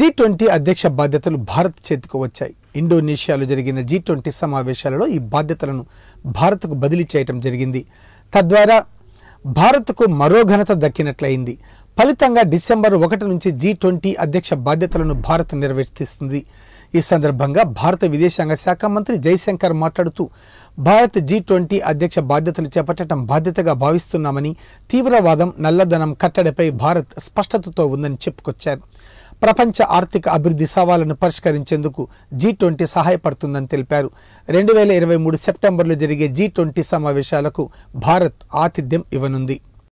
G twenty అధ్యక్ష బాధ్యతలు భారత్ చేతికి వచ్చాయి ఇండోనేషియాలో జరిగిన జీ ట్వంటీ సమావేశాలలో ఈ బాధ్యతలను భారత్కు బదిలీ చేయటం జరిగింది తద్వారా భారత్కు మరో ఘనత దక్కినట్లయింది ఫలితంగా డిసెంబర్ ఒకటి నుంచి జీ ట్వంటీ అధ్యక్ష బాధ్యతలను భారత్ నిర్వర్తిస్తుంది ఈ సందర్భంగా భారత విదేశాంగ శాఖ మంత్రి జైశంకర్ మాట్లాడుతూ భారత్ జీ ట్వంటీ అధ్యక్ష బాధ్యతలు చేపట్టడం బాధ్యతగా భావిస్తున్నామని తీవ్రవాదం నల్లధనం కట్టడిపై భారత్ స్పష్టతతో ఉందని చెప్పుకొచ్చారు ప్రపంచ ఆర్థిక అభివృద్ధి సవాళ్లను పరిష్కరించేందుకు జీ ట్వంటీ సహాయపడుతుందని తెలిపారు రెండు వేల ఇరవై మూడు సెప్టెంబర్లో జరిగే జీ ట్వంటీ సమావేశాలకు భారత్ ఆతిథ్యం ఇవ్వనుంది